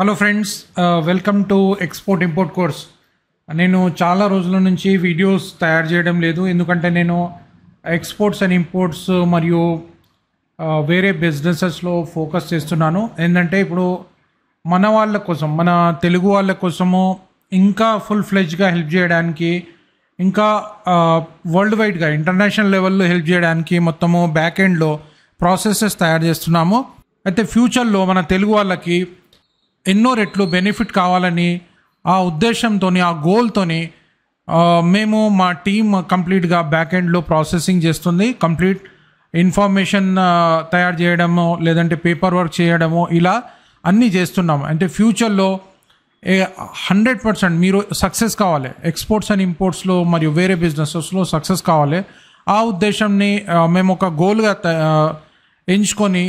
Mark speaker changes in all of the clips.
Speaker 1: hello friends welcome to export import course నేను చాలా రోజుల నుంచి వీడియోస్ తయారు చేయడం లేదు ఎందుకంటే నేను ఎక్స్పోర్ట్స్ అండ్ ఇంపోర్ట్స్ మరియు uh, వేరే బిజినెసెస్లో ఫోకస్ చేస్తున్నాను ఏంటంటే ఇప్పుడు మన వాళ్ళ కోసం మన తెలుగు వాళ్ళ కోసము ఇంకా ఫుల్ ఫ్లెజ్గా హెల్ప్ చేయడానికి ఇంకా వరల్డ్ వైడ్గా ఇంటర్నేషనల్ లెవెల్లో హెల్ప్ చేయడానికి మొత్తము బ్యాక్ ఎండ్లో ప్రాసెసెస్ తయారు చేస్తున్నాము అయితే ఫ్యూచర్లో మన తెలుగు వాళ్ళకి ఎన్నో రెట్లు బెనిఫిట్ కావాలని ఆ ఉద్దేశంతో ఆ గోల్తో మేము మా టీమ్ కంప్లీట్గా బ్యాక్ ఎండ్లో ప్రాసెసింగ్ చేస్తుంది కంప్లీట్ ఇన్ఫర్మేషన్ తయారు చేయడము లేదంటే పేపర్ వర్క్ చేయడము ఇలా అన్నీ చేస్తున్నాం అంటే ఫ్యూచర్లో హండ్రెడ్ పర్సెంట్ మీరు సక్సెస్ కావాలి ఎక్స్పోర్ట్స్ అండ్ ఇంపోర్ట్స్లో మరియు వేరే బిజినెసెస్లో సక్సెస్ కావాలి ఆ ఉద్దేశంని మేము ఒక గోల్గా ఎంచుకొని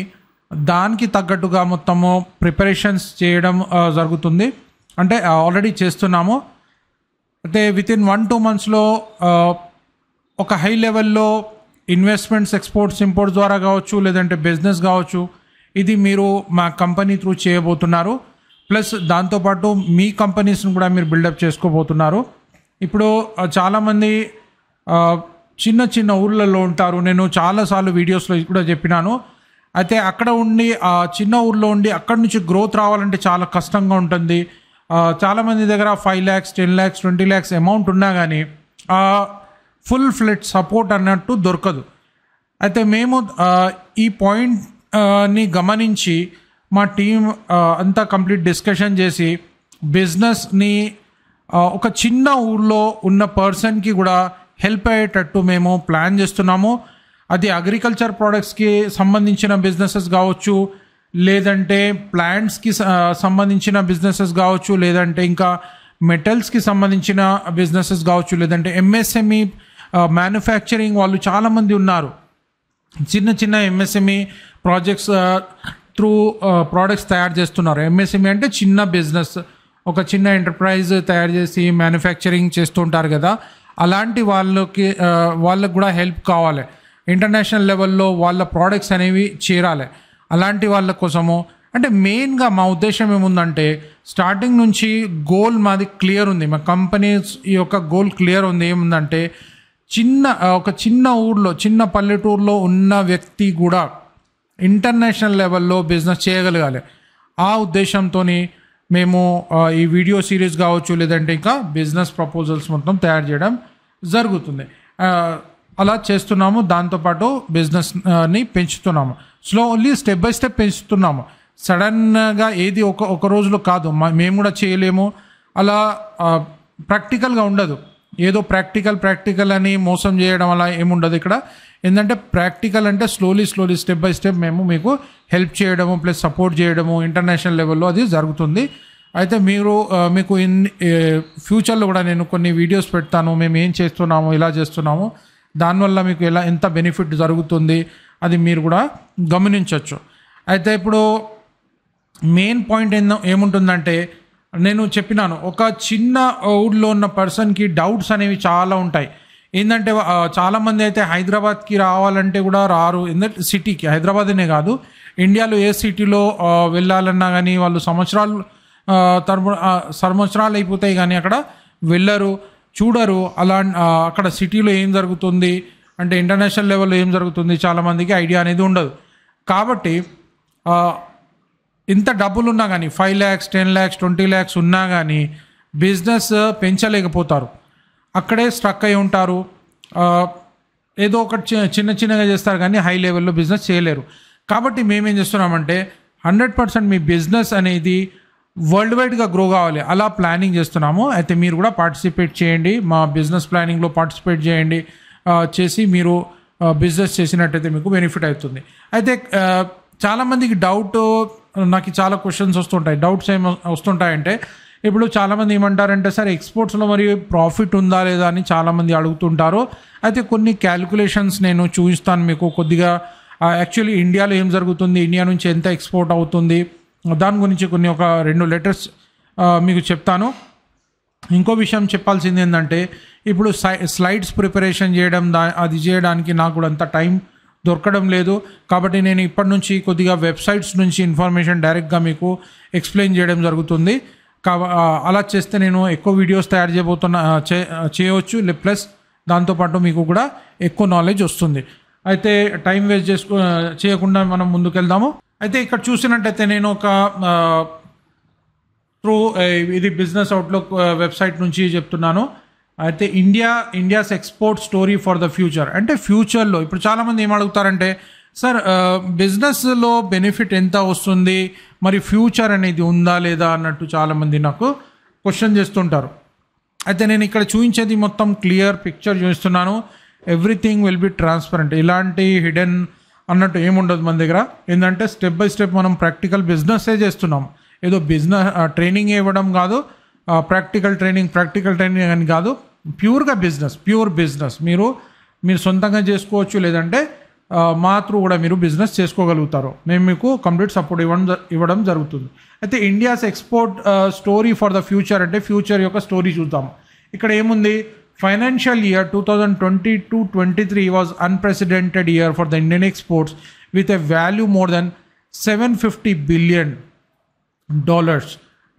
Speaker 1: దానికి తగ్గట్టుగా మొత్తము ప్రిపరేషన్స్ చేయడం జరుగుతుంది అంటే ఆల్రెడీ చేస్తున్నాము అయితే విత్ ఇన్ వన్ టూ మంత్స్లో ఒక హై లెవెల్లో ఇన్వెస్ట్మెంట్స్ ఎక్స్పోర్ట్స్ ఇంపోర్ట్స్ ద్వారా కావచ్చు లేదంటే బిజినెస్ కావచ్చు ఇది మీరు మా కంపెనీ త్రూ చేయబోతున్నారు ప్లస్ దాంతోపాటు మీ కంపెనీస్ని కూడా మీరు బిల్డప్ చేసుకోబోతున్నారు ఇప్పుడు చాలామంది చిన్న చిన్న ఊళ్ళల్లో ఉంటారు నేను చాలాసార్లు వీడియోస్లో కూడా చెప్పినాను అయితే అక్కడ ఉండి ఆ చిన్న ఊర్లో ఉండి అక్కడి నుంచి గ్రోత్ రావాలంటే చాలా కష్టంగా ఉంటుంది చాలామంది దగ్గర five lakhs ten lakhs twenty lakhs amount ఉన్నా కానీ ఫుల్ ఫ్లెట్ సపోర్ట్ అన్నట్టు దొరకదు అయితే మేము ఈ పాయింట్ని గమనించి మా టీం అంతా కంప్లీట్ డిస్కషన్ చేసి బిజినెస్ని ఒక చిన్న ఊర్లో ఉన్న పర్సన్కి కూడా హెల్ప్ అయ్యేటట్టు మేము ప్లాన్ చేస్తున్నాము అది అగ్రికల్చర్ ప్రోడక్ట్స్కి సంబంధించిన బిజినెసెస్ కావచ్చు లేదంటే ప్లాంట్స్కి సంబంధించిన బిజినెసెస్ కావచ్చు లేదంటే ఇంకా మెటల్స్కి సంబంధించిన బిజినెసెస్ కావచ్చు లేదంటే ఎంఎస్ఎంఈ మ్యానుఫ్యాక్చరింగ్ e, వాళ్ళు చాలామంది ఉన్నారు చిన్న చిన్న ఎంఎస్ఎంఈ ప్రాజెక్ట్స్ త్రూ ప్రోడక్ట్స్ తయారు చేస్తున్నారు ఎంఎస్ఎంఈ e అంటే చిన్న బిజినెస్ ఒక చిన్న ఎంటర్ప్రైజ్ తయారు చేసి మ్యానుఫ్యాక్చరింగ్ చేస్తుంటారు కదా అలాంటి వాళ్ళకి వాళ్ళకి కూడా హెల్ప్ కావాలి ఇంటర్నేషనల్ లెవెల్లో వాళ్ళ ప్రోడక్ట్స్ అనేవి చేరాలి అలాంటి వాళ్ళ కోసము అంటే మెయిన్గా మా ఉద్దేశం ఏముందంటే స్టార్టింగ్ నుంచి గోల్ మాది క్లియర్ ఉంది మా కంపెనీస్ యొక్క గోల్ క్లియర్ ఉంది ఏముందంటే చిన్న ఒక చిన్న ఊర్లో చిన్న పల్లెటూరులో ఉన్న వ్యక్తి కూడా ఇంటర్నేషనల్ లెవెల్లో బిజినెస్ చేయగలగాలి ఆ ఉద్దేశంతో మేము ఈ వీడియో సిరీస్ కావచ్చు లేదంటే ఇంకా బిజినెస్ ప్రపోజల్స్ మొత్తం తయారు చేయడం జరుగుతుంది అలా చేస్తున్నాము దాంతోపాటు బిజినెస్ని పెంచుతున్నాము స్లోలీ స్టెప్ బై స్టెప్ పెంచుతున్నాము సడన్గా ఏది ఒక ఒక రోజులో కాదు మేము కూడా చేయలేము అలా ప్రాక్టికల్గా ఉండదు ఏదో ప్రాక్టికల్ ప్రాక్టికల్ అని మోసం చేయడం అలా ఏముండదు ఇక్కడ ఏంటంటే ప్రాక్టికల్ అంటే slowly slowly step by step మేము మీకు హెల్ప్ చేయడము ప్లస్ సపోర్ట్ చేయడము ఇంటర్నేషనల్ లెవెల్లో అది జరుగుతుంది అయితే మీరు మీకు ఇన్ ఫ్యూచర్లో కూడా నేను కొన్ని వీడియోస్ పెడతాను మేము ఏం చేస్తున్నాము ఇలా చేస్తున్నాము దానివల్ల మీకు ఎలా ఎంత బెనిఫిట్ జరుగుతుంది అది మీరు కూడా గమనించవచ్చు అయితే ఇప్పుడు మెయిన్ పాయింట్ ఏందో ఏముంటుందంటే నేను చెప్పినాను ఒక చిన్న ఊళ్ళో ఉన్న పర్సన్కి డౌట్స్ అనేవి చాలా ఉంటాయి ఏంటంటే చాలామంది అయితే హైదరాబాద్కి రావాలంటే కూడా రారు ఎందుకంటే సిటీకి హైదరాబాద్నే కాదు ఇండియాలో ఏ సిటీలో వెళ్ళాలన్నా కానీ వాళ్ళు సంవత్సరాలు సంవత్సరాలు అయిపోతాయి కానీ అక్కడ వెళ్ళరు చూడరు అలా అక్కడ సిటీలో ఏం జరుగుతుంది అంటే ఇంటర్నేషనల్ లెవెల్లో ఏం జరుగుతుంది చాలామందికి ఐడియా అనేది ఉండదు కాబట్టి ఇంత డబ్బులు ఉన్నా కానీ five lakhs ten lakhs twenty lakhs ఉన్నా కానీ బిజినెస్ పెంచలేకపోతారు అక్కడే స్ట్రక్ అయి ఉంటారు ఏదో ఒకటి చిన్న చిన్నగా చేస్తారు కానీ హై లెవెల్లో బిజినెస్ చేయలేరు కాబట్టి మేమేం చేస్తున్నామంటే హండ్రెడ్ పర్సెంట్ మీ బిజినెస్ అనేది వరల్డ్ వైడ్గా గ్రో కావాలి అలా ప్లానింగ్ చేస్తున్నాము అయితే మీరు కూడా పార్టిసిపేట్ చేయండి మా బిజినెస్ ప్లానింగ్లో పార్టిసిపేట్ చేయండి చేసి మీరు బిజినెస్ చేసినట్టయితే మీకు బెనిఫిట్ అవుతుంది అయితే చాలామందికి డౌట్ నాకు చాలా క్వశ్చన్స్ వస్తుంటాయి డౌట్స్ ఏమి వస్తుంటాయంటే ఇప్పుడు చాలామంది ఏమంటారంటే సార్ ఎక్స్పోర్ట్స్లో మరి ప్రాఫిట్ ఉందా లేదా అని చాలామంది అడుగుతుంటారు అయితే కొన్ని క్యాలిక్యులేషన్స్ నేను చూపిస్తాను మీకు కొద్దిగా యాక్చువల్లీ ఇండియాలో ఏం జరుగుతుంది ఇండియా నుంచి ఎంత ఎక్స్పోర్ట్ అవుతుంది దాని గురించి కొన్ని ఒక రెండు లెటర్స్ మీకు చెప్తాను ఇంకో విషయం చెప్పాల్సింది ఏంటంటే ఇప్పుడు స్లైడ్స్ ప్రిపరేషన్ చేయడం దా అది చేయడానికి నాకు కూడా అంత టైం దొరకడం లేదు కాబట్టి నేను ఇప్పటి నుంచి కొద్దిగా వెబ్సైట్స్ నుంచి ఇన్ఫర్మేషన్ డైరెక్ట్గా మీకు ఎక్స్ప్లెయిన్ చేయడం జరుగుతుంది అలా చేస్తే నేను ఎక్కువ వీడియోస్ తయారు చేయబోతున్నా చే చేయవచ్చు ప్లస్ దాంతోపాటు మీకు కూడా ఎక్కువ నాలెడ్జ్ వస్తుంది అయితే టైం వేస్ట్ చేసుకో చేయకుండా మనం ముందుకెళ్దాము అయితే ఇక్కడ చూసినట్టయితే నేను ఒక త్రూ ఇది బిజినెస్ అవుట్లుక్ వెబ్సైట్ నుంచి చెప్తున్నాను అయితే India India's export story for the future అంటే ఫ్యూచర్లో ఇప్పుడు చాలామంది ఏం అడుగుతారంటే సార్ బిజినెస్లో బెనిఫిట్ ఎంత వస్తుంది మరి ఫ్యూచర్ అనేది ఉందా లేదా అన్నట్టు చాలామంది నాకు క్వశ్చన్ చేస్తుంటారు అయితే నేను ఇక్కడ చూపించేది మొత్తం క్లియర్ పిక్చర్ చూపిస్తున్నాను ఎవ్రీథింగ్ విల్ బి ట్రాన్స్పరెంట్ ఇలాంటి హిడెన్ అన్నట్టు ఏముండదు మన దగ్గర ఏంటంటే స్టెప్ బై స్టెప్ మనం ప్రాక్టికల్ బిజినెస్సే చేస్తున్నాం ఏదో బిజినెస్ ట్రైనింగ్ ఇవ్వడం కాదు ప్రాక్టికల్ ట్రైనింగ్ ప్రాక్టికల్ ట్రైనింగ్ అని కాదు ప్యూర్గా బిజినెస్ ప్యూర్ బిజినెస్ మీరు మీరు సొంతంగా చేసుకోవచ్చు లేదంటే మా త్రూ కూడా మీరు బిజినెస్ చేసుకోగలుగుతారు మేము మీకు కంప్లీట్ సపోర్ట్ ఇవ్వడం ఇవ్వడం జరుగుతుంది అయితే India's export story for the future అంటే ఫ్యూచర్ యొక్క స్టోరీ చూద్దాం ఇక్కడ ఏముంది financial year two twenty two twenty three 23 unprecedented year for the the Indian with a a more than seven fifty billion dollars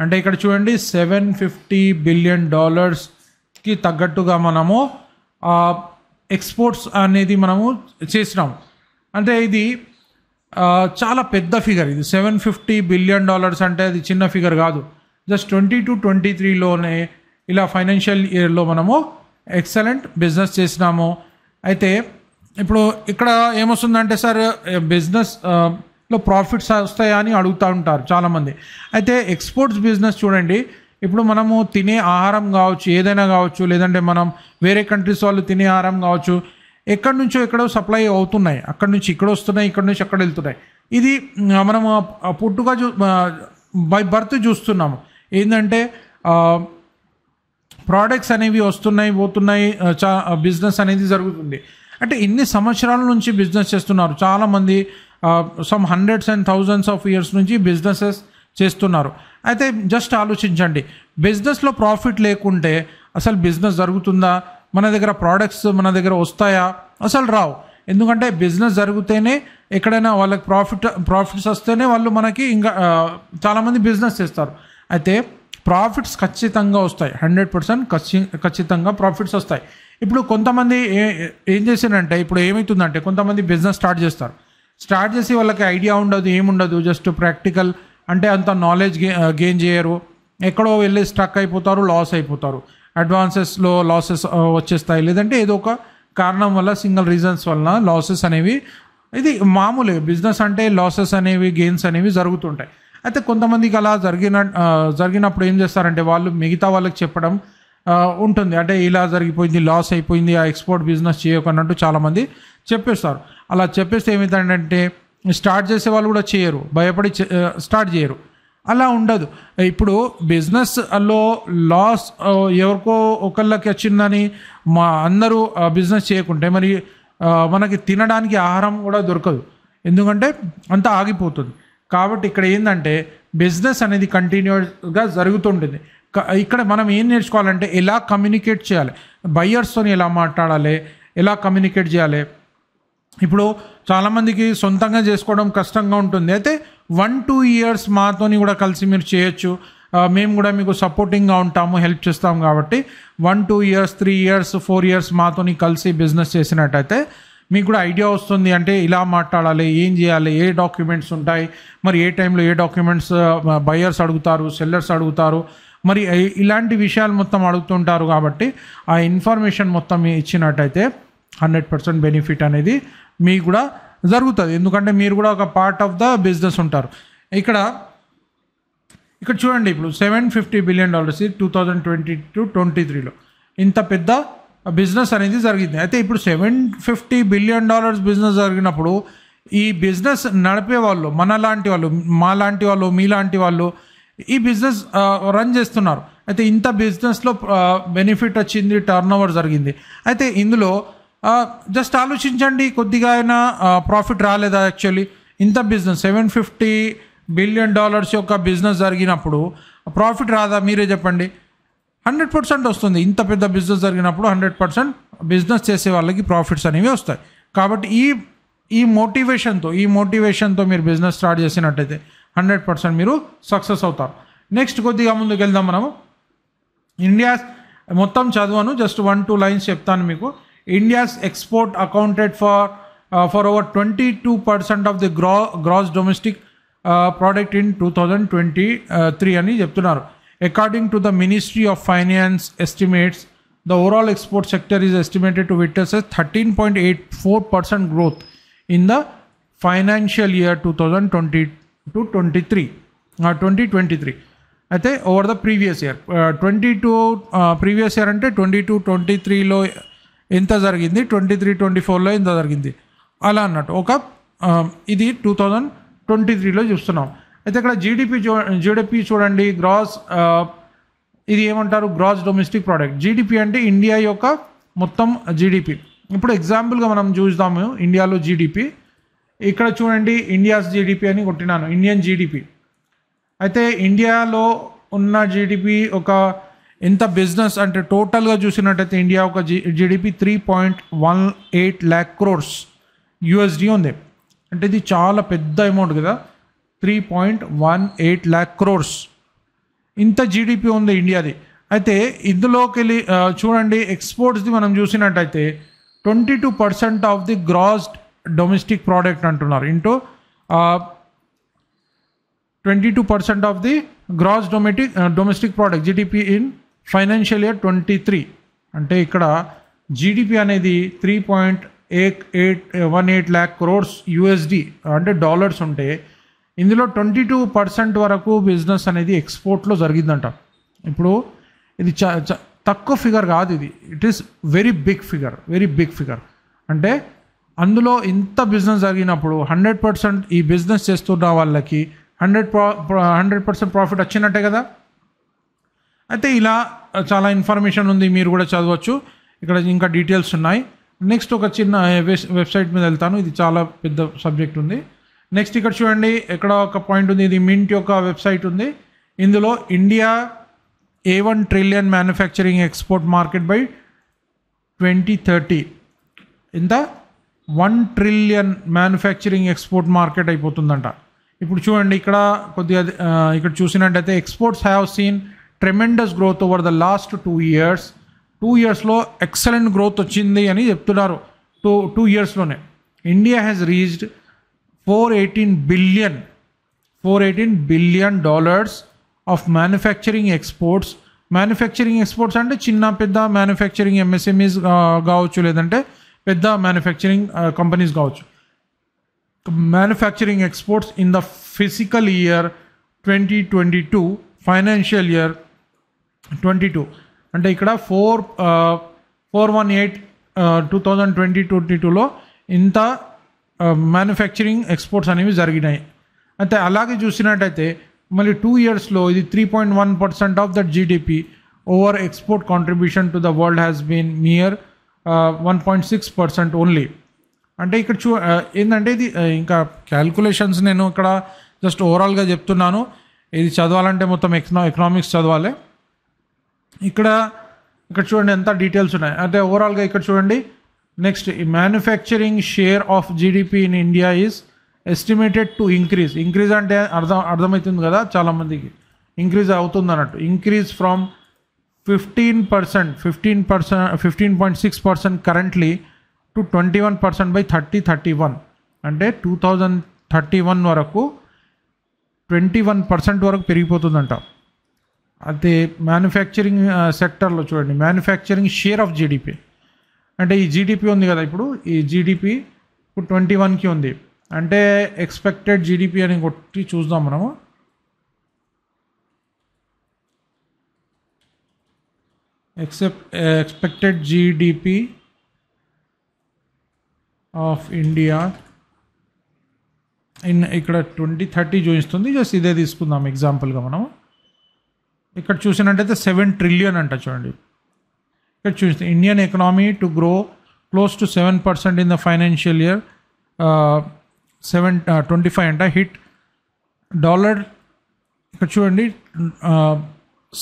Speaker 1: అంటే ఇక్కడ చూడండి సెవెన్ ఫిఫ్టీ బిలియన్ డాలర్స్కి తగ్గట్టుగా మనము ఎక్స్పోర్ట్స్ అనేది మనము చేసినాం అంటే ఇది చాలా పెద్ద ఫిగర్ ఇది సెవెన్ ఫిఫ్టీ బిలియన్ డాలర్స్ అంటే అది చిన్న ఫిగర్ కాదు జస్ట్ ట్వంటీ టు ట్వంటీ త్రీలోనే ఇలా ఫైనాన్షియల్ ఇయర్లో మనము ఎక్సలెంట్ బిజినెస్ చేసినాము అయితే ఇప్పుడు ఇక్కడ ఏమొస్తుందంటే సార్ బిజినెస్ లో ప్రాఫిట్స్ వస్తాయా అని అడుగుతూ ఉంటారు చాలామంది అయితే ఎక్స్పోర్ట్స్ బిజినెస్ చూడండి ఇప్పుడు మనము తినే ఆహారం కావచ్చు ఏదైనా కావచ్చు లేదంటే మనం వేరే కంట్రీస్ వాళ్ళు తినే ఆహారం కావచ్చు ఎక్కడి నుంచో ఎక్కడో సప్లై అవుతున్నాయి అక్కడి నుంచి ఇక్కడ వస్తున్నాయి ఇక్కడ నుంచి అక్కడ వెళ్తున్నాయి ఇది మనము పుట్టుగా చూ బై బర్త్ చూస్తున్నాము ఏంటంటే ప్రోడక్ట్స్ అనేవి వస్తున్నాయి పోతున్నాయి బిజినెస్ అనేది జరుగుతుంది అంటే ఇన్ని సంవత్సరాల నుంచి బిజినెస్ చేస్తున్నారు చాలామంది some hundreds and thousands of years నుంచి బిజినెసెస్ చేస్తున్నారు అయితే జస్ట్ ఆలోచించండి బిజినెస్లో ప్రాఫిట్ లేకుంటే అసలు బిజినెస్ జరుగుతుందా మన దగ్గర ప్రోడక్ట్స్ మన దగ్గర వస్తాయా అసలు రావు ఎందుకంటే బిజినెస్ జరిగితేనే ఎక్కడైనా వాళ్ళకి ప్రాఫిట్ ప్రాఫిట్స్ వస్తేనే వాళ్ళు మనకి ఇంకా చాలామంది బిజినెస్ చేస్తారు అయితే ప్రాఫిట్స్ ఖచ్చితంగా వస్తాయి హండ్రెడ్ పర్సెంట్ ఖచ్చి ఖచ్చితంగా ప్రాఫిట్స్ వస్తాయి ఇప్పుడు కొంతమంది ఏం చేశారంటే ఇప్పుడు ఏమవుతుందంటే కొంతమంది బిజినెస్ స్టార్ట్ చేస్తారు స్టార్ట్ చేసి వాళ్ళకి ఐడియా ఉండదు ఏముండదు జస్ట్ ప్రాక్టికల్ అంటే అంత నాలెడ్జ్ గెయిన్ చేయరు ఎక్కడో వెళ్ళి స్ట్రక్ అయిపోతారు లాస్ అయిపోతారు అడ్వాన్సెస్లో లాసెస్ వచ్చేస్తాయి లేదంటే ఏదో ఒక కారణం వల్ల సింగిల్ రీజన్స్ వలన లాసెస్ అనేవి ఇది మామూలే బిజినెస్ అంటే లాసెస్ అనేవి గెయిన్స్ అనేవి జరుగుతుంటాయి అయితే కొంతమందికి అలా జరిగిన జరిగినప్పుడు ఏం చేస్తారంటే వాళ్ళు మిగతా వాళ్ళకి చెప్పడం ఉంటుంది అంటే ఇలా జరిగిపోయింది లాస్ అయిపోయింది ఆ ఎక్స్పోర్ట్ బిజినెస్ చేయకున్నట్టు చాలామంది చెప్పేస్తారు అలా చెప్పేస్తే ఏమవుతాడంటే స్టార్ట్ చేసే వాళ్ళు కూడా చేయరు భయపడి స్టార్ట్ చేయరు అలా ఉండదు ఇప్పుడు బిజినెస్లో లాస్ ఎవరికో ఒకళ్ళకి వచ్చిందని మా అందరూ బిజినెస్ చేయకుంటే మరి మనకి తినడానికి ఆహారం కూడా దొరకదు ఎందుకంటే అంతా ఆగిపోతుంది కాబట్టి ఇక్కడ ఏంటంటే బిజినెస్ అనేది కంటిన్యూస్గా జరుగుతుంటుంది ఇక్కడ మనం ఏం నేర్చుకోవాలంటే ఎలా కమ్యూనికేట్ చేయాలి బయ్యర్స్తో ఎలా మాట్లాడాలి ఎలా కమ్యూనికేట్ చేయాలి ఇప్పుడు చాలామందికి సొంతంగా చేసుకోవడం కష్టంగా ఉంటుంది అయితే వన్ టూ ఇయర్స్ మాతోని కూడా కలిసి మీరు చేయొచ్చు మేము కూడా మీకు సపోర్టింగ్గా ఉంటాము హెల్ప్ చేస్తాం కాబట్టి one two years three years four years మాతోని కలిసి బిజినెస్ చేసినట్టయితే మీకు కూడా ఐడియా వస్తుంది అంటే ఇలా మాట్లాడాలి ఏం చేయాలి ఏ డాక్యుమెంట్స్ ఉంటాయి మరి ఏ టైంలో ఏ డాక్యుమెంట్స్ బయర్స్ అడుగుతారు సెల్లర్స్ అడుగుతారు మరి ఇలాంటి విషయాలు మొత్తం అడుగుతుంటారు కాబట్టి ఆ ఇన్ఫర్మేషన్ మొత్తం ఇచ్చినట్టయితే హండ్రెడ్ పర్సెంట్ బెనిఫిట్ అనేది మీకు కూడా జరుగుతుంది ఎందుకంటే మీరు కూడా ఒక పార్ట్ ఆఫ్ ద బిజినెస్ ఉంటారు ఇక్కడ ఇక్కడ చూడండి ఇప్పుడు seven fifty billion dollars two thousand twenty two twenty త్రీలో ఇంత పెద్ద బిజినెస్ అనేది జరిగింది అయితే ఇప్పుడు seven fifty billion dollars business జరిగినప్పుడు ఈ బిజినెస్ నడిపే వాళ్ళు మన లాంటి వాళ్ళు మా లాంటి వాళ్ళు మీలాంటి వాళ్ళు ఈ బిజినెస్ రన్ చేస్తున్నారు అయితే ఇంత బిజినెస్లో బెనిఫిట్ వచ్చింది టర్న్ ఓవర్ జరిగింది అయితే ఇందులో జస్ట్ ఆలోచించండి కొద్దిగా అయినా ప్రాఫిట్ రాలేదా యాక్చువల్లీ ఇంత business seven fifty billion dollars యొక్క బిజినెస్ జరిగినప్పుడు ప్రాఫిట్ రాదా మీరే చెప్పండి హండ్రెడ్ పర్సెంట్ వస్తుంది ఇంత పెద్ద బిజినెస్ జరిగినప్పుడు హండ్రెడ్ పర్సెంట్ బిజినెస్ చేసే వాళ్ళకి ప్రాఫిట్స్ అనేవి వస్తాయి కాబట్టి ఈ ఈ మోటివేషన్తో ఈ మోటివేషన్తో మీరు బిజినెస్ స్టార్ట్ చేసినట్టయితే హండ్రెడ్ పర్సెంట్ మీరు సక్సెస్ అవుతారు నెక్స్ట్ కొద్దిగా ముందుకు వెళ్దాం మనము ఇండియా మొత్తం చదవను జస్ట్ వన్ టూ లైన్స్ చెప్తాను మీకు India's export accounted for for over twenty two percent of the గ్రా gross domestic product in two thousand twenty three అని చెప్తున్నారు According to the Ministry of Finance estimates, the overall export sector is estimated to witness a 13.84% growth in the financial year 2020 to 23 uh, 2023 అయితే over the previous year twenty two previous year అంటే twenty two twenty త్రీలో ఎంత జరిగింది twenty three twenty ఫోర్లో ఎంత జరిగింది అలా అన్నట్టు ఒక ఇది టూ థౌజండ్ ట్వంటీ త్రీలో చూస్తున్నాం అయితే ఇక్కడ జీడిపి చూ జీడిపి చూడండి గ్రాస్ ఇది ఏమంటారు గ్రాస్ డొమెస్టిక్ ప్రోడక్ట్ జీడిపి అంటే ఇండియా యొక్క మొత్తం జీడిపి ఇప్పుడు ఎగ్జాంపుల్గా మనం చూద్దాము ఇండియాలో జీడిపి ఇక్కడ చూడండి ఇండియాస్ జీడిపి అని కొట్టినాను ఇండియన్ జీడిపి అయితే ఇండియాలో ఉన్న జీడిపి ఒక ఎంత బిజినెస్ అంటే టోటల్గా చూసినట్టయితే ఇండియా ఒక G GDP three point one eight lakh crores USD ఉంది అంటే ఇది చాలా పెద్ద అమౌంట్ కదా three point one eight lakh crores ఇంత జీడిపి ఉంది ఇండియాది అయితే ఇందులోకి వెళ్ళి చూడండి ఎక్స్పోర్ట్స్ది మనం చూసినట్టయితే twenty two percent of the gross domestic product అంటున్నారు into twenty two percent of the gross domestic domestic product GDP in financial year twenty three అంటే ఇక్కడ జీడిపి అనేది three point eight eight one eight lakh crores USD అంటే dollars ఉంటే ఇందులో twenty two percent వరకు business అనేది ఎక్స్పోర్ట్లో జరిగిందంట ఇప్పుడు ఇది చ తక్కువ ఫిగర్ కాదు ఇది it is very big figure very big figure అంటే అందులో ఇంత బిజినెస్ జరిగినప్పుడు హండ్రెడ్ పర్సెంట్ ఈ బిజినెస్ చేస్తున్న వాళ్ళకి హండ్రెడ్ హండ్రెడ్ పర్సెంట్ ప్రాఫిట్ వచ్చినట్టే కదా అయితే ఇలా చాలా ఇన్ఫర్మేషన్ ఉంది మీరు కూడా చదవచ్చు ఇక్కడ ఇంకా డీటెయిల్స్ ఉన్నాయి నెక్స్ట్ ఒక చిన్న వెబ్సైట్ eh, మీద వెళ్తాను ఇది చాలా పెద్ద సబ్జెక్ట్ ఉంది నెక్స్ట్ ఇక్కడ చూడండి ఇక్కడ ఒక పాయింట్ ఉంది ఇది మింట్ యొక్క వెబ్సైట్ ఉంది ఇందులో India a one trillion manufacturing export market by twenty thirty ఇంత one trillion manufacturing export market అయిపోతుందంట ఇప్పుడు చూడండి ఇక్కడ కొద్దిగా ఇక్కడ చూసినట్టయితే exports have seen tremendous growth over the last two years two ఇయర్స్లో ఎక్సలెంట్ గ్రోత్ వచ్చింది అని చెప్తున్నారు టూ టూ ఇయర్స్లోనే India has reached 418 billion 418 billion dollars of manufacturing exports manufacturing exports అంటే చిన్న పెద్ద మ్యానుఫ్యాక్చరింగ్ ఎంఎస్ఎంఈస్ కావచ్చు లేదంటే పెద్ద మ్యానుఫ్యాక్చరింగ్ కంపెనీస్ కావచ్చు manufacturing exports in the physical year twenty twenty two financial year twenty two అంటే ఇక్కడ four four one eight two thousand twenty twenty టూలో ఇంత మ్యానుఫ్యాక్చరింగ్ ఎక్స్పోర్ట్స్ అనేవి జరిగినాయి అయితే అలాగే చూసినట్టయితే మళ్ళీ టూ ఇయర్స్లో ఇది three point one percent of that GDP over export contribution to the world has been near one point six percent only అంటే ఇక్కడ చూ ఏంటంటే ఇది ఇంకా క్యాల్కులేషన్స్ నేను ఇక్కడ జస్ట్ ఓవరాల్గా చెప్తున్నాను ఇది చదవాలంటే మొత్తం ఎక్నా ఎకనామిక్స్ చదవాలి ఇక్కడ ఇక్కడ చూడండి ఎంత డీటెయిల్స్ ఉన్నాయి అంటే ఓవరాల్గా ఇక్కడ చూడండి ఈ manufacturing share of GDP in India is estimated to increase increase అంటే అర్థం అర్థమవుతుంది కదా చాలామందికి ఇంక్రీజ్ అవుతుంది అన్నట్టు increase from fifteen percent fifteen percent fifteen point six percent currently to twenty one percent by thirty thirty one అంటే two thousand thirty one వరకు twenty one percent వరకు పెరిగిపోతుందంట అయితే మ్యానుఫ్యాక్చరింగ్ సెక్టర్లో చూడండి మ్యానుఫ్యాక్చరింగ్ షేర్ ఆఫ్ జీడిపి అంటే ఈ GDP ఉంది కదా ఇప్పుడు ఈ జీడిపి ఇప్పుడు ట్వంటీ వన్కి ఉంది అంటే ఎక్స్పెక్టెడ్ జీడిపి అని కొట్టి చూద్దాం మనము except expected GDP of India in ఇక్కడ ట్వంటీ థర్టీ చూపిస్తుంది జస్ట్ ఇదే తీసుకుందాం ఎగ్జాంపుల్గా మనం ఇక్కడ చూసినట్టయితే సెవెన్ ట్రిలియన్ అంట చూడండి ఇక్కడ చూస్తే Indian economy to grow close to seven percent in the financial year seven twenty five అంట హిట్ డాలర్ ఇక్కడ చూడండి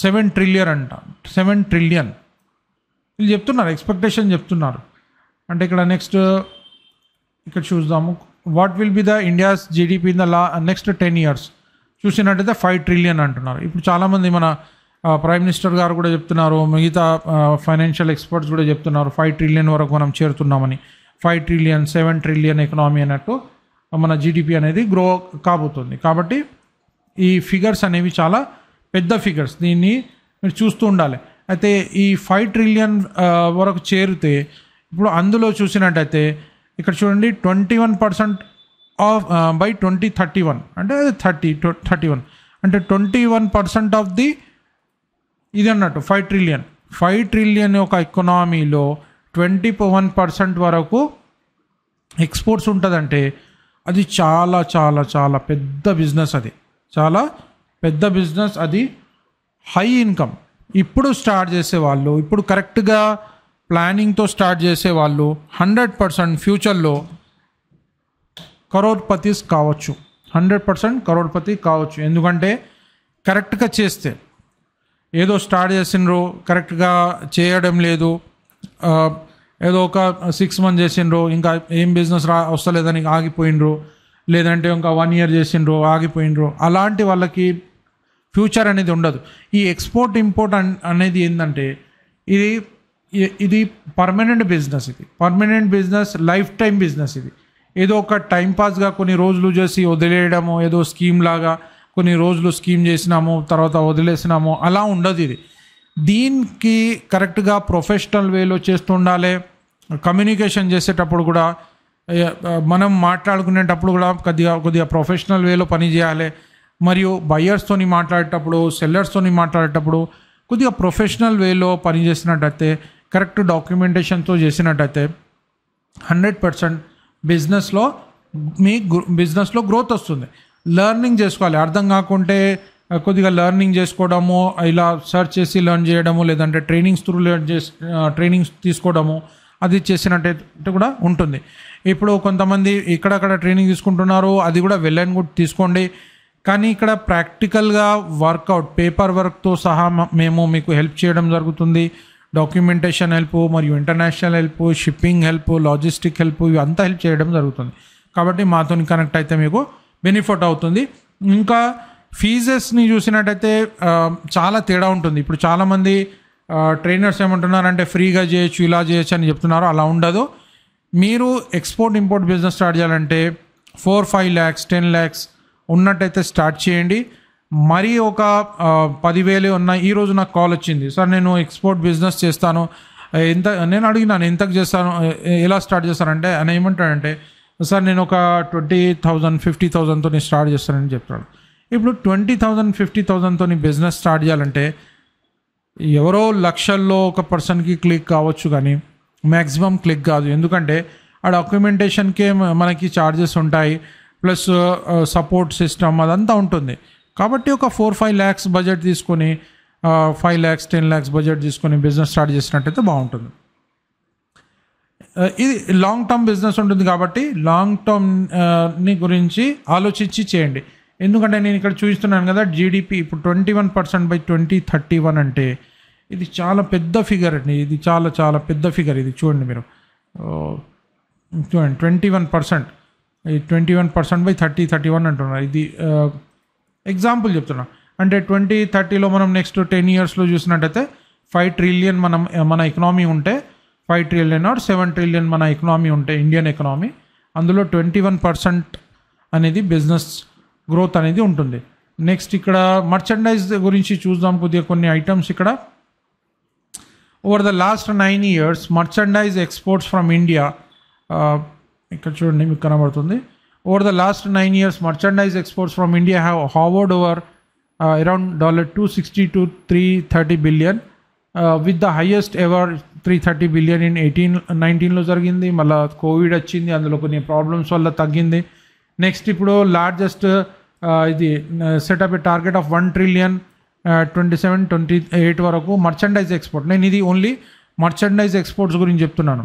Speaker 1: సెవెన్ uh, ట్రిలియన్ అంట సెవెన్ ట్రిలియన్ వీళ్ళు చెప్తున్నారు ఎక్స్పెక్టేషన్ చెప్తున్నారు అంటే ఇక్కడ నెక్స్ట్ ఇక్కడ చూద్దాము what will be the India's GDP in the లా నెక్స్ట్ టెన్ ఇయర్స్ చూసినట్టయితే ఫైవ్ ట్రిలియన్ అంటున్నారు ఇప్పుడు చాలామంది మన ప్రైమ్ మినిస్టర్ గారు కూడా చెప్తున్నారు మిగతా ఫైనాన్షియల్ ఎక్స్పర్ట్స్ కూడా చెప్తున్నారు ఫైవ్ ట్రిలియన్ వరకు మనం చేరుతున్నామని five trillion seven trillion economy అన్నట్టు మన జీడిపి అనేది గ్రో కాబోతుంది కాబట్టి ఈ ఫిగర్స్ అనేవి చాలా పెద్ద ఫిగర్స్ దీన్ని మీరు చూస్తూ ఉండాలి అయితే ఈ ఫైవ్ ట్రిలియన్ వరకు చేరితే ఇప్పుడు అందులో చూసినట్టయితే ఇక్కడ చూడండి twenty one percent of by twenty thirty one అంటే థర్టీ థర్టీ వన్ అంటే twenty one percent of the ఇది అన్నట్టు ఫైవ్ ట్రిలియన్ ఫైవ్ ట్రిలియన్ యొక్క ఎకనామీలో ట్వంటీ వన్ పర్సెంట్ వరకు ఎక్స్పోర్ట్స్ ఉంటుందంటే అది చాలా చాలా చాలా పెద్ద బిజినెస్ అది చాలా పెద్ద బిజినెస్ అది హై ఇన్కమ్ ఇప్పుడు స్టార్ట్ చేసే వాళ్ళు ఇప్పుడు కరెక్ట్గా ప్లానింగ్తో స్టార్ట్ చేసే వాళ్ళు హండ్రెడ్ పర్సెంట్ ఫ్యూచర్లో కరోడ్పతిస్ కావచ్చు హండ్రెడ్ పర్సెంట్ కరోడ్పతి కావచ్చు ఎందుకంటే కరెక్ట్గా చేస్తే ఏదో స్టార్ట్ చేసిండ్రు కరెక్ట్గా చేయడం లేదు ఏదో ఒక సిక్స్ మంత్ చేసిండ్రు ఇంకా ఏం బిజినెస్ రా వస్తలేదని ఆగిపోయినరు లేదంటే ఇంకా వన్ ఇయర్ చేసినారు ఆగిపోయినరు అలాంటి వాళ్ళకి ఫ్యూచర్ అనేది ఉండదు ఈ ఎక్స్పోర్ట్ ఇంపోర్ట్ అనేది ఏంటంటే ఇది ఇది పర్మనెంట్ బిజినెస్ ఇది permanent business lifetime business ఇది ఏదో ఒక టైంపాస్గా కొన్ని రోజులు చేసి వదిలేయడము ఏదో స్కీమ్ లాగా కొన్ని రోజులు స్కీమ్ చేసినాము తర్వాత వదిలేసినాము అలా ఉండదు ఇది దీనికి కరెక్ట్గా ప్రొఫెషనల్ వేలో చేస్తూ ఉండాలి కమ్యూనికేషన్ చేసేటప్పుడు కూడా మనం మాట్లాడుకునేటప్పుడు కూడా కొద్దిగా కొద్దిగా ప్రొఫెషనల్ వేలో పనిచేయాలి మరియు బయ్యర్స్తోని మాట్లాడేటప్పుడు సెల్లర్స్తోని మాట్లాడేటప్పుడు కొద్దిగా ప్రొఫెషనల్ వేలో పని చేసినట్టయితే కరెక్ట్ డాక్యుమెంటేషన్తో చేసినట్టయితే హండ్రెడ్ పర్సెంట్ బిజినెస్లో మీ బిజినెస్లో గ్రోత్ వస్తుంది లర్నింగ్ చేసుకోవాలి అర్థం కాకుంటే కొద్దిగా లర్నింగ్ చేసుకోవడము ఇలా సెర్చ్ చేసి లెర్న్ చేయడము లేదంటే ట్రైనింగ్స్ త్రూ లెర్న్ చేసి ట్రైనింగ్స్ తీసుకోవడము అది చేసినట్టయితే కూడా ఉంటుంది ఇప్పుడు కొంతమంది ఇక్కడక్కడ ట్రైనింగ్ తీసుకుంటున్నారు అది కూడా వెళ్ళని కూడా గుడ్ తీసుకోండి కానీ ఇక్కడ ప్రాక్టికల్గా వర్కౌట్ పేపర్ వర్క్తో సహా మేము మీకు హెల్ప్ చేయడం జరుగుతుంది డాక్యుమెంటేషన్ హెల్ప్ మరియు international help shipping help logistic help అంతా హెల్ప్ చేయడం జరుగుతుంది కాబట్టి మాతో కనెక్ట్ అయితే మీకు బెనిఫిట్ అవుతుంది ఇంకా ఫీజెస్ని చూసినట్టయితే చాలా తేడా ఉంటుంది ఇప్పుడు చాలామంది ట్రైనర్స్ ఏమంటున్నారంటే ఫ్రీగా చేయొచ్చు ఇలా చేయొచ్చు అని చెప్తున్నారు అలా ఉండదు మీరు ఎక్స్పోర్ట్ ఇంపోర్ట్ బిజినెస్ స్టార్ట్ చేయాలంటే four five lakhs ten lakhs ఉన్నట్టయితే స్టార్ట్ చేయండి మరీ ఒక పదివేలు ఉన్న ఈరోజు నాకు కాల్ వచ్చింది సార్ నేను ఎక్స్పోర్ట్ బిజినెస్ చేస్తాను ఎంత నేను అడిగినాను ఎంతకు చేస్తాను ఎలా స్టార్ట్ చేస్తానంటే ఆయన ఏమంటాడంటే సార్ నేను ఒక ట్వంటీ థౌజండ్ ఫిఫ్టీ థౌజండ్తో స్టార్ట్ చేస్తానని చెప్తాడు ఇప్పుడు ట్వంటీ థౌజండ్ ఫిఫ్టీ థౌజండ్తో బిజినెస్ స్టార్ట్ చేయాలంటే ఎవరో లక్షల్లో ఒక పర్సన్కి క్లిక్ కావచ్చు కానీ మ్యాక్సిమం క్లిక్ కాదు ఎందుకంటే ఆ డాక్యుమెంటేషన్కే మనకి ఛార్జెస్ ఉంటాయి ప్లస్ సపోర్ట్ సిస్టమ్ అదంతా ఉంటుంది కాబట్టి ఒక ఫోర్ ఫైవ్ ల్యాక్స్ బడ్జెట్ తీసుకొని five lakhs ten lakhs budget తీసుకొని బిజినెస్ స్టార్ట్ చేసినట్టయితే బాగుంటుంది Uh, ఇది లాంగ్ టర్మ్ బిజినెస్ ఉంటుంది కాబట్టి లాంగ్ టర్మ్ని uh, గురించి ఆలోచించి చేయండి ఎందుకంటే నేను ఇక్కడ చూస్తున్నాను కదా జీడిపి ఇప్పుడు twenty one percent by twenty thirty one అంటే ఇది చాలా పెద్ద ఫిగర్ అండి ఇది చాలా చాలా పెద్ద ఫిగర్ ఇది చూడండి మీరు uh, చూడండి twenty one percent twenty one percent by thirty thirty one అంటున్నారు ఇది ఎగ్జాంపుల్ చెప్తున్నా అంటే ట్వంటీ థర్టీలో మనం నెక్స్ట్ టెన్ ఇయర్స్లో చూసినట్టయితే ఫైవ్ ట్రిలియన్ మనం మన ఎకనామీ ఉంటే five trillion or seven trillion మన ఎకనామీ ఉంటే ఇండియన్ ఎకనామీ అందులో ట్వంటీ వన్ పర్సెంట్ అనేది బిజినెస్ గ్రోత్ అనేది ఉంటుంది నెక్స్ట్ ఇక్కడ మర్చండైజ్ గురించి చూద్దాం కొద్దిగా కొన్ని ఐటమ్స్ ఇక్కడ over the last nine years merchandise exports from India ఇక్కడ చూడండి మీకు కనబడుతుంది over the last nine years merchandise exports from India have hovered over around dollar two sixty to three thirty billion with the highest ever three thirty billion in eighteen నైన్టీన్లో జరిగింది మళ్ళీ Covid వచ్చింది అందులో కొన్ని ప్రాబ్లమ్స్ వల్ల తగ్గింది next ఇప్పుడు largest ఇది setup target of one trillion twenty seven twenty eight వరకు మర్చండైజ్ ఎక్స్పోర్ట్ నేను ఇది ఓన్లీ మర్చండైజ్ ఎక్స్పోర్ట్స్ గురించి చెప్తున్నాను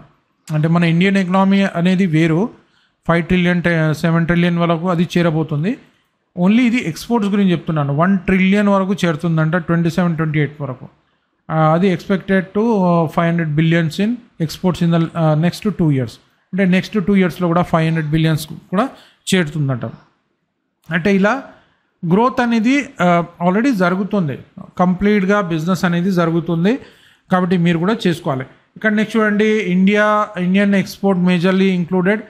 Speaker 1: అంటే మన ఇండియన్ ఎకనామీ అనేది వేరు ఫైవ్ ట్రిలియన్ సెవెన్ ట్రిలియన్ వరకు అది చేరబోతుంది ఓన్లీ ఇది ఎక్స్పోర్ట్స్ గురించి చెప్తున్నాను వన్ ట్రిలియన్ వరకు చేరుతుందంట ట్వంటీ సెవెన్ ట్వంటీ ఎయిట్ వరకు అది expected to five hundred billions in exports in the next two years అంటే నెక్స్ట్ టూ ఇయర్స్లో కూడా ఫైవ్ హండ్రెడ్ బిలియన్స్ కూడా చేరుతుందట అంటే ఇలా గ్రోత్ అనేది ఆల్రెడీ uh, జరుగుతుంది కంప్లీట్గా బిజినెస్ అనేది జరుగుతుంది కాబట్టి మీరు కూడా చేసుకోవాలి ఇక్కడ నెక్స్ట్ చూడండి India Indian export majorly included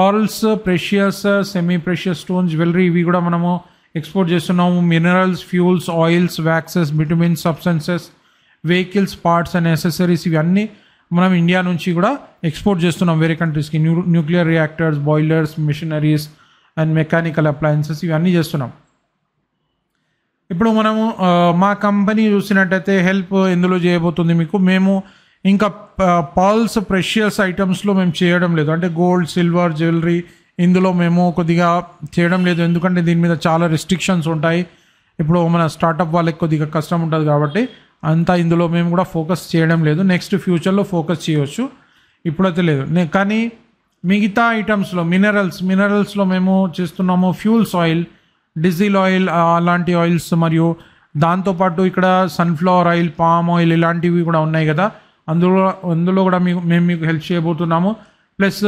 Speaker 1: pearls precious semi precious stones jewellery ఇవి కూడా మనము ఎక్స్పోర్ట్ చేస్తున్నాము minerals fuels oils waxes vitamins substances vehicles parts and necessaries ఇవన్నీ మనం ఇండియా నుంచి కూడా ఎక్స్పోర్ట్ చేస్తున్నాం వేరే కంట్రీస్కి new nuclear reactors boilers machineries and mechanical appliances ఇవన్నీ చేస్తున్నాం ఇప్పుడు మనము మా కంపెనీ చూసినట్టయితే హెల్ప్ ఎందులో చేయబోతుంది మీకు మేము ఇంకా పాల్స్ ప్రెషియస్ ఐటమ్స్లో మేము చేయడం లేదు అంటే గోల్డ్ సిల్వర్ జ్యువెలరీ ఇందులో మేము కొద్దిగా చేయడం లేదు ఎందుకంటే దీని మీద చాలా రెస్ట్రిక్షన్స్ ఉంటాయి ఇప్పుడు మన స్టార్టప్ వాళ్ళకి కొద్దిగా కష్టం ఉంటుంది కాబట్టి అంతా ఇందులో మేము కూడా ఫోకస్ చేయడం లేదు నెక్స్ట్ ఫ్యూచర్లో ఫోకస్ చేయవచ్చు ఇప్పుడైతే లేదు కానీ మిగతా ఐటమ్స్లో మినరల్స్ మినరల్స్లో మేము చేస్తున్నాము ఫ్యూల్స్ ఆయిల్ డిజిల్ ఆయిల్ అలాంటి ఆయిల్స్ మరియు దాంతోపాటు ఇక్కడ సన్ఫ్లవర్ ఆయిల్ పామ్ ఆయిల్ ఇలాంటివి కూడా ఉన్నాయి కదా అందులో అందులో కూడా మీకు మేము మీకు హెల్ప్ చేయబోతున్నాము ప్లస్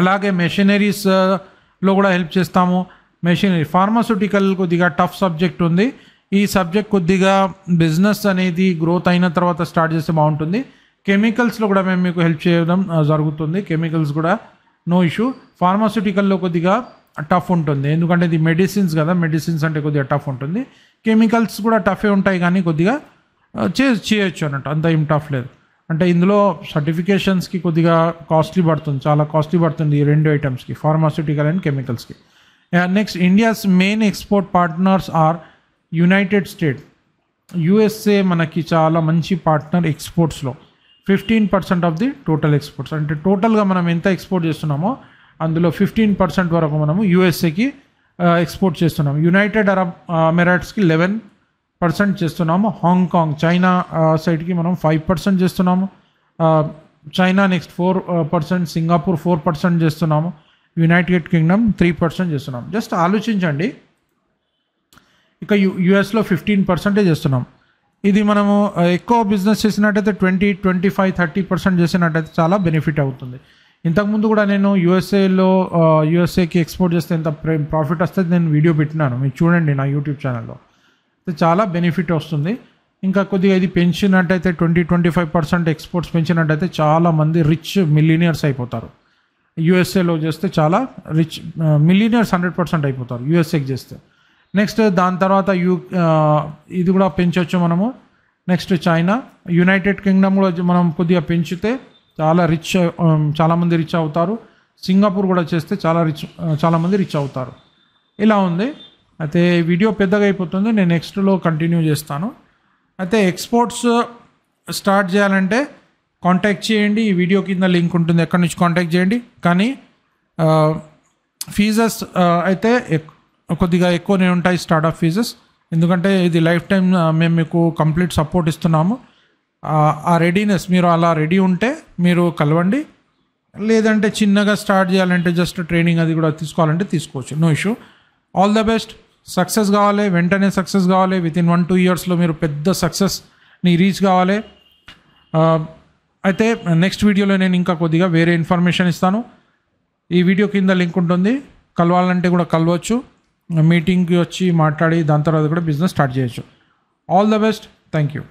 Speaker 1: అలాగే మెషినరీస్లో కూడా హెల్ప్ చేస్తాము మెషినరీ ఫార్మాసూటికల్ కొద్దిగా టఫ్ సబ్జెక్ట్ ఉంది ఈ సబ్జెక్ట్ కొద్దిగా బిజినెస్ అనేది గ్రోత్ అయిన తర్వాత స్టార్ట్ చేస్తే బాగుంటుంది కెమికల్స్లో కూడా మేము మీకు హెల్ప్ చేయడం జరుగుతుంది కెమికల్స్ కూడా నో ఇష్యూ ఫార్మాసిటికల్లో కొద్దిగా టఫ్ ఉంటుంది ఎందుకంటే ఇది మెడిసిన్స్ కదా మెడిసిన్స్ అంటే కొద్దిగా టఫ్ ఉంటుంది కెమికల్స్ కూడా టఫే ఉంటాయి కానీ కొద్దిగా చే చేయొచ్చు అన్నట్టు అంత ఏం టఫ్ లేదు అంటే ఇందులో సర్టిఫికేషన్స్కి కొద్దిగా కాస్ట్లీ పడుతుంది చాలా కాస్ట్లీ పడుతుంది ఈ రెండు ఐటమ్స్కి ఫార్మాస్యూటికల్ అండ్ కెమికల్స్కి next India's main export partners are United State USA మనకి చాలా మంచి పార్ట్నర్ ఎక్స్పోర్ట్స్లో fifteen percent of the total exports అంటే టోటల్గా మనం ఎంత ఎక్స్పోర్ట్ చేస్తున్నామో అందులో ఫిఫ్టీన్ పర్సెంట్ వరకు మనము యుఎస్ఏకి ఎక్స్పోర్ట్ చేస్తున్నాము యునైటెడ్ అరబ్ అమెరాట్స్కి లెవెన్ పర్సెంట్ చేస్తున్నాము హాంకాంగ్ చైనా సైడ్కి మనం ఫైవ్ పర్సెంట్ చేస్తున్నాము China next four percent Singapore four percent చేస్తున్నాము యునైటెడ్ కింగ్డమ్ త్రీ పర్సెంట్ చేస్తున్నాం జస్ట్ ఆలోచించండి ఇక యు యుఎస్లో ఫిఫ్టీన్ పర్సెంటేజ్ ఇస్తున్నాం ఇది మనము ఎక్కువ బిజినెస్ చేసినట్టయితే twenty twenty five thirty percent చేసినట్టయితే చాలా బెనిఫిట్ అవుతుంది ఇంతకుముందు కూడా నేను యూఎస్ఏలో యుఎస్ఏకి ఎక్స్పోర్ట్ చేస్తే ఎంత ప్రాఫిట్ వస్తుంది నేను వీడియో పెట్టినాను మీరు చూడండి నా యూట్యూబ్ ఛానల్లో చాలా బెనిఫిట్ వస్తుంది ఇంకా కొద్దిగా ఇది పెంచినట్టయితే twenty twenty five percent exports పెంచినట్టయితే చాలామంది రిచ్ మిలీనియర్స్ అయిపోతారు యూఎస్ఏలో చేస్తే చాలా రిచ్ మిలీనియర్స్ హండ్రెడ్ పర్సెంట్ అయిపోతారు యూఎస్ఏకి చేస్తే నెక్స్ట్ దాని తర్వాత యూ ఇది కూడా పెంచవచ్చు మనము నెక్స్ట్ చైనా యునైటెడ్ కింగ్డమ్ కూడా మనం కొద్దిగా పెంచితే చాలా రిచ్ చాలామంది రిచ్ అవుతారు సింగపూర్ కూడా చేస్తే చాలా రిచ్ చాలామంది రిచ్ అవుతారు ఇలా ఉంది అయితే వీడియో పెద్దగా అయిపోతుంది నేను నెక్స్ట్లో కంటిన్యూ చేస్తాను అయితే ఎక్స్పోర్ట్స్ స్టార్ట్ చేయాలంటే కాంటాక్ట్ చేయండి ఈ వీడియో కింద లింక్ ఉంటుంది ఎక్కడి నుంచి కాంటాక్ట్ చేయండి కానీ ఫీజెస్ అయితే కొద్దిగా ఎక్కువనే ఉంటాయి స్టార్ట్అప్ ఫీజెస్ ఎందుకంటే ఇది లైఫ్ టైం మేము మీకు కంప్లీట్ సపోర్ట్ ఇస్తున్నాము ఆ రెడీనెస్ మీరు అలా రెడీ ఉంటే మీరు కలవండి లేదంటే చిన్నగా స్టార్ట్ చేయాలంటే జస్ట్ ట్రైనింగ్ అది కూడా తీసుకోవాలంటే తీసుకోవచ్చు no issue all the best success కావాలి వెంటనే సక్సెస్ కావాలి విత్ ఇన్ వన్ టూ ఇయర్స్లో మీరు పెద్ద సక్సెస్ని రీచ్ కావాలి అయితే నెక్స్ట్ వీడియోలో నేను ఇంకా కొద్దిగా వేరే ఇన్ఫర్మేషన్ ఇస్తాను ఈ వీడియో కింద లింక్ ఉంటుంది కలవాలంటే కూడా కలవచ్చు మీటింగ్కి వచ్చి మాట్లాడి దాని తర్వాత కూడా బిజినెస్ స్టార్ట్ చేయొచ్చు all the best thank you